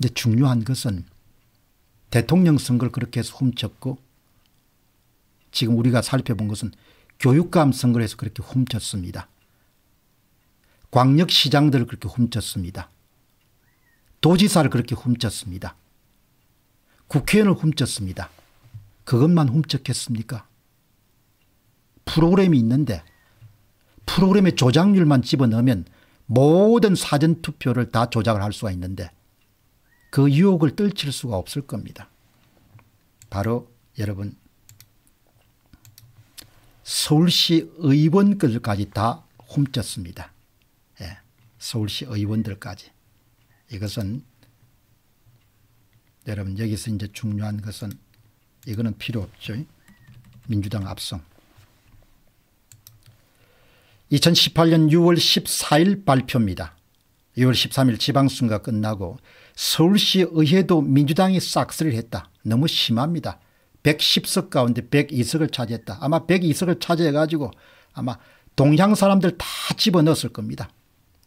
근데 중요한 것은 대통령 선거를 그렇게 해서 훔쳤고 지금 우리가 살펴본 것은 교육감 선거를 해서 그렇게 훔쳤습니다. 광역시장들을 그렇게 훔쳤습니다. 도지사를 그렇게 훔쳤습니다. 국회의원을 훔쳤습니다. 그것만 훔쳤겠습니까? 프로그램이 있는데 프로그램의 조작률만 집어넣으면 모든 사전투표를 다 조작을 할 수가 있는데 그 유혹을 떨칠 수가 없을 겁니다. 바로 여러분 서울시 의원들까지 다 훔쳤습니다. 예, 서울시 의원들까지. 이것은 여러분 여기서 이제 중요한 것은 이거는 필요 없죠. 민주당 압승. 2018년 6월 14일 발표입니다. 6월 13일 지방선거 끝나고 서울시 의회도 민주당이 싹쓸이를 했다. 너무 심합니다. 110석 가운데 102석을 차지했다. 아마 102석을 차지해가지고 아마 동향 사람들 다 집어넣었을 겁니다.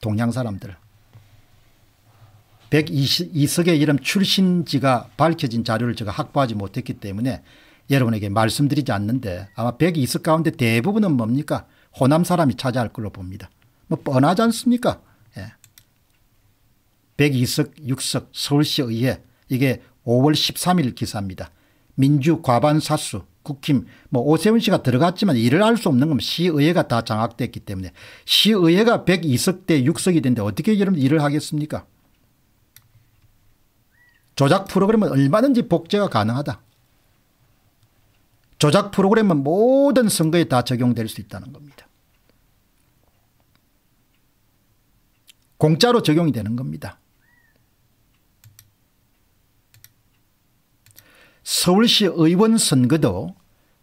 동향 사람들. 1 2 2석의 이름 출신지가 밝혀진 자료를 제가 확보하지 못했기 때문에 여러분에게 말씀드리지 않는데 아마 102석 가운데 대부분은 뭡니까? 호남 사람이 차지할 걸로 봅니다. 뭐 뻔하지 않습니까? 예. 102석 6석 서울시의회 이게 5월 13일 기사입니다. 민주 과반 사수 국힘 뭐 오세훈 씨가 들어갔지만 이를 알수 없는 건 시의회가 다 장악됐기 때문에 시의회가 102석 대 6석이 되는데 어떻게 여러분 일을 하겠습니까? 조작 프로그램은 얼마든지 복제가 가능하다. 조작 프로그램은 모든 선거에 다 적용될 수 있다는 겁니다. 공짜로 적용이 되는 겁니다. 서울시 의원 선거도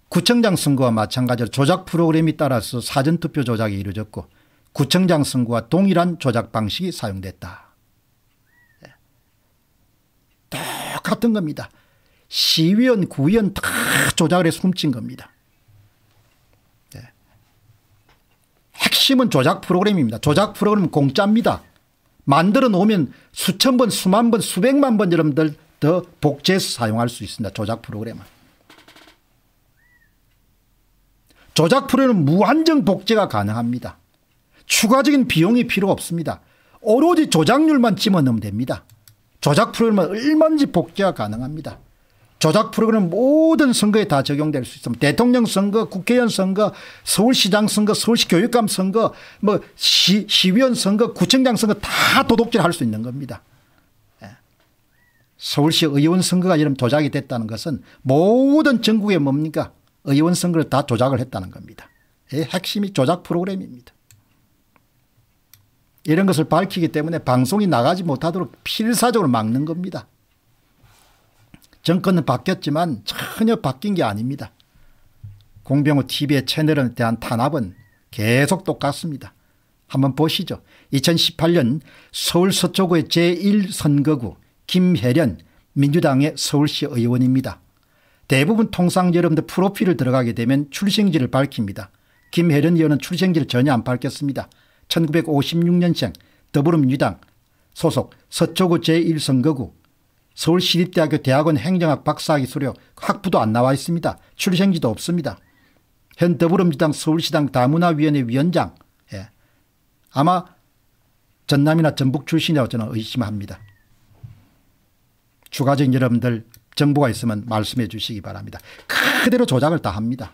구청장 선거와 마찬가지로 조작 프로그램이 따라서 사전투표 조작이 이루어졌고 구청장 선거와 동일한 조작 방식이 사용됐다. 네. 똑같은 겁니다. 시의원 구의원 다 조작을 해서 훔친 겁니다. 네. 핵심은 조작 프로그램입니다. 조작 프로그램은 공짜입니다. 만들어 놓으면 수천 번 수만 번 수백만 번 여러분들 더 복제해서 사용할 수 있습니다. 조작 프로그램은. 조작 프로그램은 무한정 복제가 가능합니다. 추가적인 비용이 필요 없습니다. 오로지 조작률만 찍어넣으면 됩니다. 조작 프로그램은 얼마든지 복제가 가능합니다. 조작 프로그램은 모든 선거에 다 적용될 수 있습니다. 대통령 선거, 국회의원 선거, 서울시장 선거, 서울시 교육감 선거, 뭐 시, 시의원 선거, 구청장 선거 다 도둑질 할 수 있는 겁니다. 서울시 의원 선거가 이런 조작이 됐다는 것은 모든 전국에 뭡니까 의원 선거를 다 조작을 했다는 겁니다. 예, 핵심이 조작 프로그램입니다. 이런 것을 밝히기 때문에 방송이 나가지 못하도록 필사적으로 막는 겁니다. 정권은 바뀌었지만 전혀 바뀐 게 아닙니다. 공병호 TV의 채널에 대한 탄압은 계속 똑같습니다. 한번 보시죠. 2018년 서울 서초구의 제1선거구 김혜련 민주당의 서울시 의원입니다. 대부분 통상 여러분들 프로필을 들어가게 되면 출생지를 밝힙니다. 김혜련 의원은 출생지를 전혀 안 밝혔습니다. 1956년생 더불어민주당 소속 서초구 제1선거구 서울시립대학교 대학원 행정학 박사학위 수료 학부도 안 나와 있습니다. 출생지도 없습니다. 현 더불어민주당 서울시당 다문화위원회 위원장 예. 아마 전남이나 전북 출신이라고 저는 의심합니다. 추가적인 여러분들 정보가 있으면 말씀해 주시기 바랍니다. 그대로 조작을 다 합니다.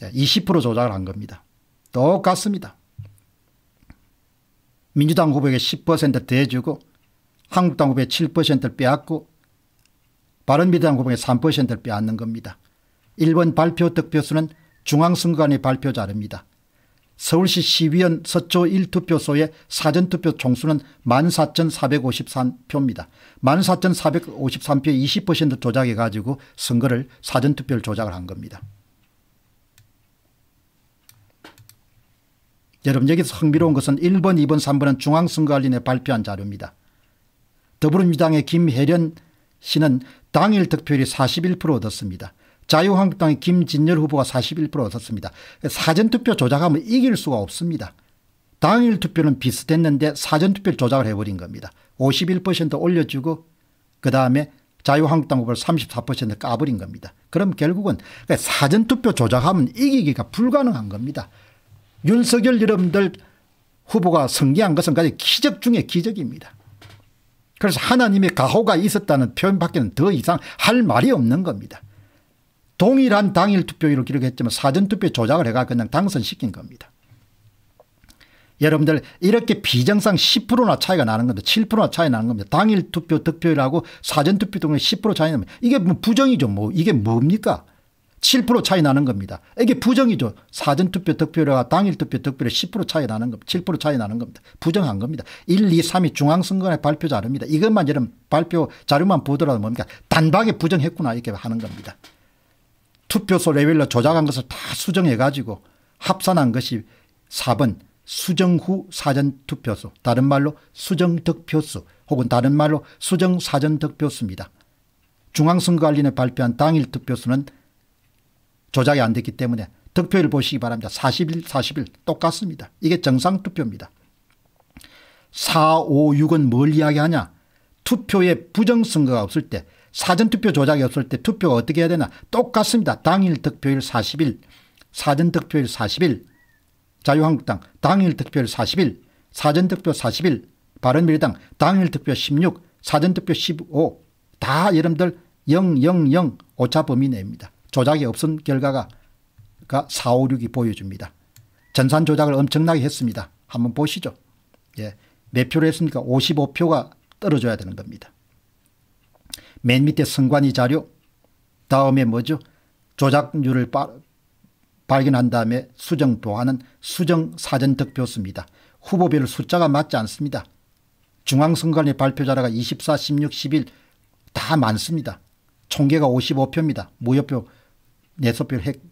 20% 예, 조작을 한 겁니다. 똑같습니다. 민주당 후보에게 10% 대주고 한국당 후보에 7%를 빼앗고 바른미당 후보에 3%를 빼앗는 겁니다. 1번 발표 득표수는 중앙선관위 발표 자료입니다. 서울시 시위원 서초 1투표소의 사전투표 총수는 14,453표입니다. 14,453표의 20% 조작해가지고 선거를 사전투표를 조작을 한 겁니다. 여러분 여기서 흥미로운 것은 1번, 2번, 3번은 중앙선거관리에 발표한 자료입니다. 더불어민주당의 김혜련 씨는 당일 득표율이 41% 얻었습니다. 자유한국당의 김진열 후보가 41% 얻었습니다. 사전투표 조작하면 이길 수가 없습니다. 당일 투표는 비슷했는데 사전투표 조작을 해버린 겁니다. 51% 올려주고 그다음에 자유한국당 후보를 34% 까버린 겁니다. 그럼 결국은 그러니까 사전투표 조작하면 이기기가 불가능한 겁니다. 윤석열 여러분들 후보가 승리한 것은 가장 기적 중의 기적입니다. 그래서 하나님의 가호가 있었다는 표현밖에는 더 이상 할 말이 없는 겁니다. 동일한 당일 투표율을 기록했지만 사전투표 조작을 해가 그냥 당선시킨 겁니다. 여러분들 이렇게 비정상 10%나 차이가 나는 건데 7%나 차이 나는 겁니다. 당일 투표 득표율하고 사전투표 등은 10% 차이 납니 이게 뭐 부정이죠. 뭐 이게 뭡니까? 7% 차이 나는 겁니다. 이게 부정이죠. 사전투표 득표율과 당일투표 득표율10% 차이 나는 겁니다. 7% 차이 나는 겁니다. 부정한 겁니다. 1, 2, 3이 중앙선관위 발표 자료입니다. 이것만 이런 발표 자료만 보더라도 뭡니까? 단박에 부정했구나 이렇게 하는 겁니다. 투표소 레벨로 조작한 것을 다 수정해 가지고 합산한 것이 4번 수정 후 사전 투표수 다른 말로 수정 득표수 혹은 다른 말로 수정 사전 득표수입니다. 중앙선거관리에 발표한 당일 투표수는 조작이 안 됐기 때문에 득표율 보시기 바랍니다. 40일 40일 똑같습니다. 이게 정상 투표입니다. 4, 5, 6은 뭘 이야기하냐 투표에 부정선거가 없을 때 사전투표 조작이 없을 때 투표가 어떻게 해야 되나 똑같습니다. 당일 득표율 40일 사전득표율 40일 자유한국당 당일 득표율 40일 사전득표 40일 바른미래당 당일 득표 16 사전투표 15다 여러분들 000 오차 범위 내입니다. 조작이 없은 결과가 456이 보여줍니다. 전산 조작을 엄청나게 했습니다. 한번 보시죠. 예. 몇 표를 했습니까? 55표가 떨어져야 되는 겁니다. 맨 밑에 선관위 자료 다음에 뭐죠? 조작률을 빠, 발견한 다음에 수정 보완은 수정 사전 득표수입니다. 후보별 숫자가 맞지 않습니다. 중앙선관위 발표 자료가 24, 16, 11 다 많습니다. 총계가 55표입니다. 무효표, 내소표 핵,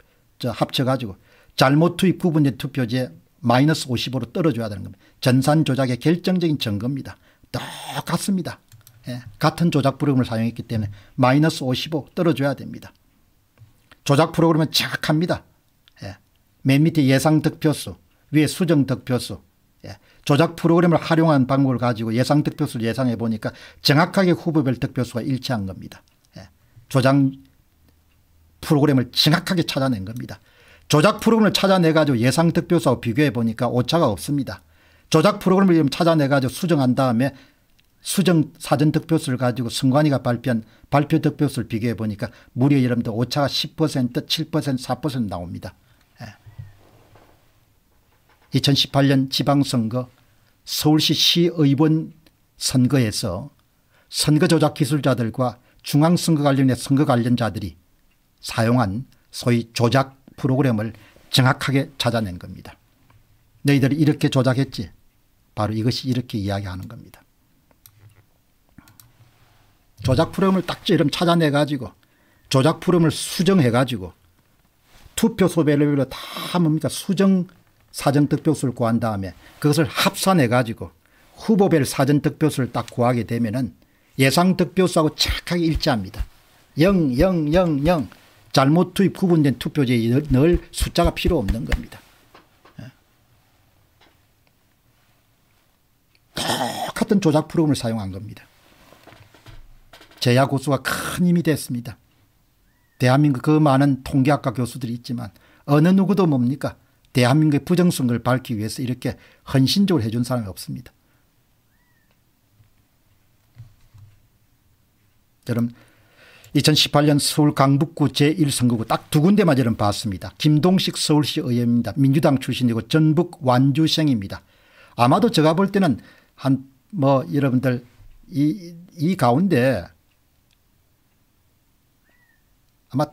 합쳐가지고 잘못 투입 구분된 투표제 마이너스 55로 떨어져야 되는 겁니다. 전산 조작의 결정적인 증거입니다. 똑같습니다. 예, 같은 조작 프로그램을 사용했기 때문에 마이너스 55 떨어져야 됩니다. 조작 프로그램은 정확합니다. 예, 맨 밑에 예상 득표수, 위에 수정 득표수, 예, 조작 프로그램을 활용한 방법을 가지고 예상 득표수를 예상해 보니까 정확하게 후보별 득표수가 일치한 겁니다. 예, 조작 프로그램을 정확하게 찾아낸 겁니다. 조작 프로그램을 찾아내가지고 예상 득표수하고 비교해 보니까 오차가 없습니다. 조작 프로그램을 찾아내가지고 수정한 다음에 수정 사전 득표수를 가지고 승관이가 발표한 발표 득표수를 비교해 보니까 무려 여러분들 오차가 10% 7% 4% 나옵니다. 2018년 예. 지방선거 서울시 시의원 선거에서 선거조작 기술자들과 중앙선거 관련해 선거 관련자들이 사용한 소위 조작 프로그램을 정확하게 찾아낸 겁니다. 너희들이 이렇게 조작했지. 바로 이것이 이렇게 이야기하는 겁니다. 조작 프레임을 딱 이름 찾아내가지고 조작 프레임을 수정해가지고 투표 소별로다 뭡니까 수정 사전 득표수를 구한 다음에 그것을 합산해가지고 후보별 사전 득표수를 딱 구하게 되면은 예상 득표수하고 착하게 일치합니다. 0, 0, 0, 0. 잘못 투입 구분된 투표지에 늘 숫자가 필요 없는 겁니다. 예. 똑같은 조작 프로그램을 사용한 겁니다. 제야 고수가 큰 힘이 됐습니다. 대한민국 그 많은 통계학과 교수들이 있지만 어느 누구도 뭡니까? 대한민국의 부정성을 밝기 위해서 이렇게 헌신적으로 해 준 사람이 없습니다. 여러분 2018년 서울 강북구 제1선거구 딱 두 군데만 저는 봤습니다. 김동식 서울시 의원입니다. 민주당 출신이고 전북 완주생입니다. 아마도 제가 볼 때는 한 뭐 여러분들 이, 이 가운데 아마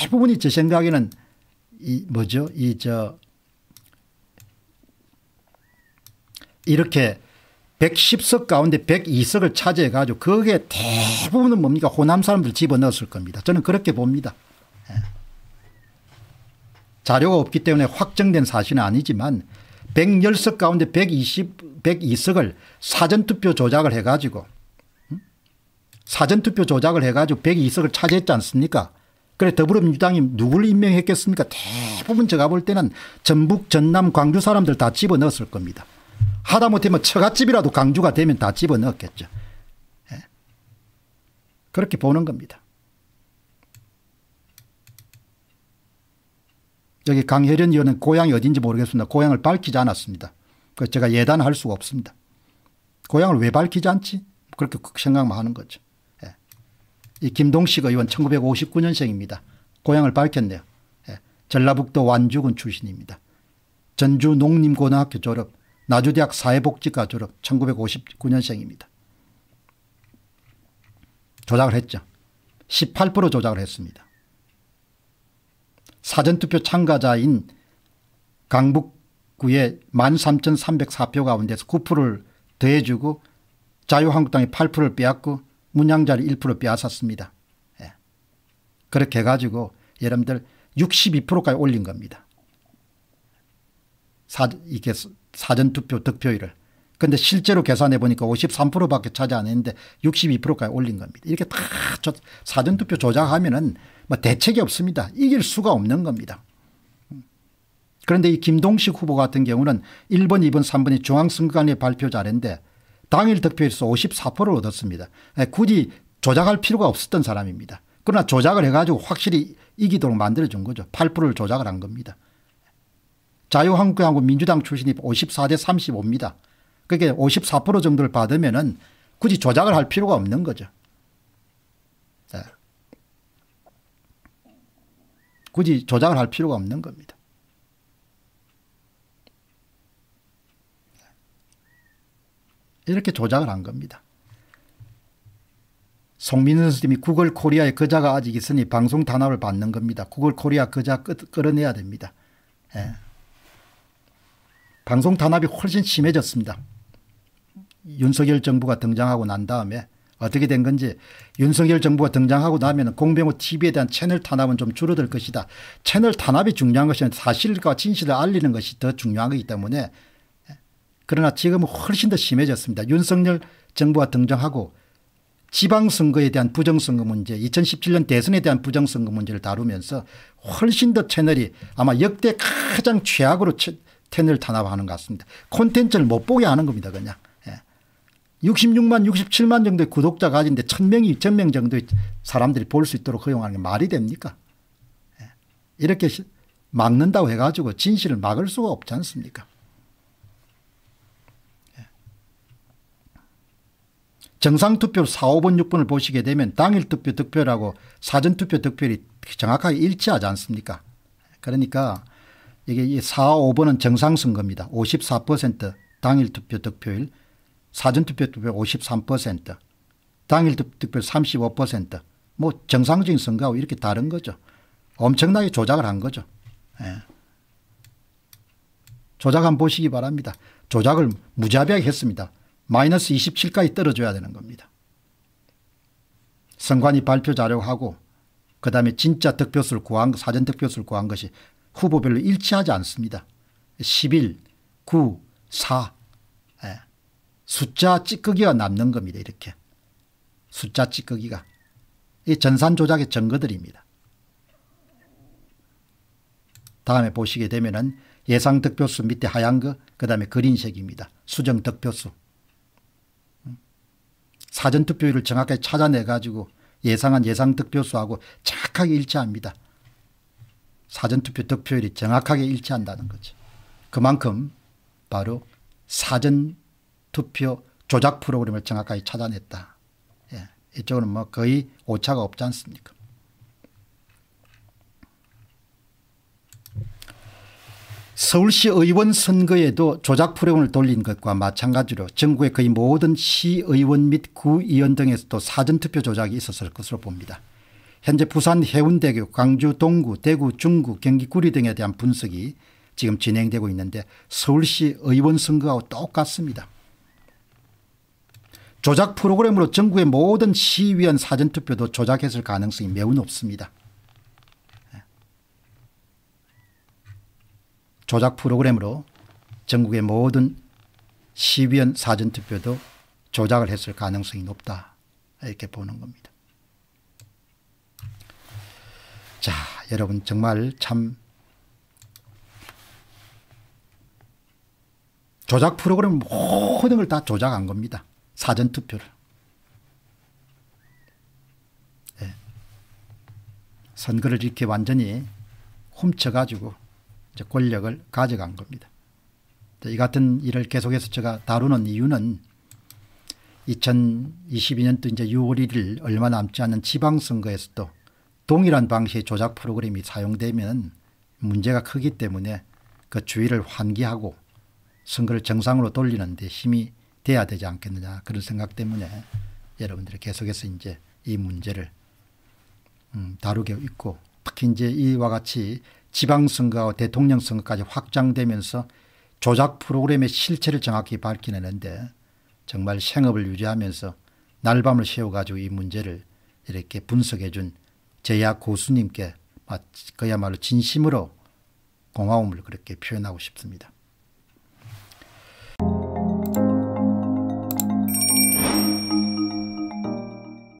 대부분이 제 생각에는 이 뭐죠? 이 저 이렇게 110석 가운데 102석을 차지해 가지고 그게 대부분은 뭡니까? 호남 사람들 집어넣었을 겁니다. 저는 그렇게 봅니다. 예. 자료가 없기 때문에 확정된 사실은 아니지만 110석 가운데 120, 102석을 사전투표 조작을 해가지고 음? 사전투표 조작을 해가지고 102석을 차지했지 않습니까? 그래 더불어민주당이 누굴 임명했겠습니까? 대부분 제가 볼 때는 전북, 전남, 광주 사람들 다 집어넣었을 겁니다. 하다못해 뭐 처갓집이라도 광주가 되면 다 집어넣었겠죠. 예. 그렇게 보는 겁니다. 저기 강혜련 의원은 고향이 어딘지 모르겠습니다. 고향을 밝히지 않았습니다. 그 제가 예단할 수가 없습니다. 고향을 왜 밝히지 않지? 그렇게 생각만 하는 거죠. 이 김동식 의원 1959년생입니다. 고향을 밝혔네요. 예. 전라북도 완주군 출신입니다. 전주 농림고등학교 졸업, 나주대학 사회복지과 졸업 1959년생입니다. 조작을 했죠. 18% 조작을 했습니다. 사전투표 참가자인 강북구의 13,304표 가운데서 9%를 더해주고 자유한국당이 8%를 빼앗고 문양자를 1% 빼앗았습니다. 예. 그렇게 해가지고 여러분들 62%까지 올린 겁니다. 사, 이게 사전투표 득표율을. 근데 실제로 계산해 보니까 53%밖에 차지 안 했는데 62%까지 올린 겁니다. 이렇게 다 사전투표 조작하면은 뭐 대책이 없습니다. 이길 수가 없는 겁니다. 그런데 이 김동식 후보 같은 경우는 1번, 2번, 3번이 중앙선관위 발표 자료인데 당일 득표율에서 54%를 얻었습니다. 예, 굳이 조작할 필요가 없었던 사람입니다. 그러나 조작을 해가지고 확실히 이기도록 만들어준 거죠. 8%를 조작을 한 겁니다. 자유한국당하고 민주당 출신이 54대 35입니다. 그게 54% 정도를 받으면 은 굳이 조작을 할 필요가 없는 거죠. 예. 굳이 조작을 할 필요가 없는 겁니다. 이렇게 조작을 한 겁니다. 송민선 선님이 구글 코리아의 거자가 그 아직 있으니 방송 단합을 받는 겁니다. 구글 코리아 거자 그 끌어내야 됩니다. 예. 방송 단합이 훨씬 심해졌습니다. 윤석열 정부가 등장하고 난 다음에 어떻게 된 건지 윤석열 정부가 등장하고 나면 공병호 TV에 대한 채널 탄압은 좀 줄어들 것이다. 채널 탄압이 중요한 것이 사실과 진실을 알리는 것이 더 중요한 것이기 때문에 그러나 지금은 훨씬 더 심해졌습니다. 윤석열 정부가 등장하고 지방선거에 대한 부정선거 문제 2017년 대선에 대한 부정선거 문제를 다루면서 훨씬 더 채널이 아마 역대 가장 최악으로 채널 탄압하는 것 같습니다. 콘텐츠를 못 보게 하는 겁니다. 그냥. 66만 예. 67만 정도의 구독자 가진데 1000명이 2000명 정도의 사람들이 볼 수 있도록 허용하는 게 말이 됩니까 예. 이렇게 막는다고 해가지고 진실을 막을 수가 없지 않습니까 정상투표 4, 5번, 6번을 보시게 되면 당일투표 득표라고 사전투표 득표율이 정확하게 일치하지 않습니까 그러니까 이게 4, 5번은 정상선거입니다. 54% 당일투표 득표율 사전투표 득표 53% 당일투표 득 35%뭐 정상적인 선거하고 이렇게 다른 거죠. 엄청나게 조작을 한 거죠. 예. 조작 한번 보시기 바랍니다. 조작을 무자비하게 했습니다. 마이너스 27까지 떨어져야 되는 겁니다. 선관위 발표 자료하고 그 다음에 진짜 득표수를 구한 사전 득표수를 구한 것이 후보별로 일치하지 않습니다. 11, 9, 4 예. 숫자 찌꺼기가 남는 겁니다. 이렇게 숫자 찌꺼기가 이 전산 조작의 증거들입니다. 다음에 보시게 되면 은 예상 득표수 밑에 하얀 거그 다음에 그린색입니다. 수정 득표수 사전투표율을 정확하게 찾아내가지고 예상한 예상득표수하고 정확하게 일치합니다. 사전투표 득표율이 정확하게 일치한다는 거죠. 그만큼 바로 사전투표 조작 프로그램을 정확하게 찾아냈다. 예. 이쪽은 뭐 거의 오차가 없지 않습니까? 서울시 의원 선거에도 조작 프레임을 돌린 것과 마찬가지로 전국의 거의 모든 시의원 및 구의원 등에서도 사전투표 조작이 있었을 것으로 봅니다. 현재 부산 해운대교 광주 동구 대구 중구 경기 구리 등에 대한 분석이 지금 진행되고 있는데 서울시 의원 선거하고 똑같습니다. 조작 프로그램으로 전국의 모든 시의원 사전투표도 조작했을 가능성이 매우 높습니다. 조작 프로그램으로 전국의 모든 시의원 사전투표도 조작을 했을 가능성이 높다 이렇게 보는 겁니다. 자 여러분 정말 참 조작 프로그램 모든 걸 다 조작한 겁니다. 사전투표를. 예. 선거를 이렇게 완전히 훔쳐가지고 권력을 가져간 겁니다. 이 같은 일을 계속해서 제가 다루는 이유는 2022년도 이제 6월 1일 얼마 남지 않은 지방선거에서도 동일한 방식의 조작 프로그램이 사용되면 문제가 크기 때문에 그 주의를 환기하고 선거를 정상으로 돌리는 데 힘이 돼야 되지 않겠느냐 그런 생각 때문에 여러분들이 계속해서 이제 이 문제를 음, 다루게 있고 특히 이제 이와 같이 지방선거와 대통령 선거까지 확장되면서 조작 프로그램의 실체를 정확히 밝히내는데 정말 생업을 유지하면서 날밤을 세워가지고이 문제를 이렇게 분석해 준 제야 고수님께 그야말로 진심으로 고마움을 그렇게 표현하고 싶습니다.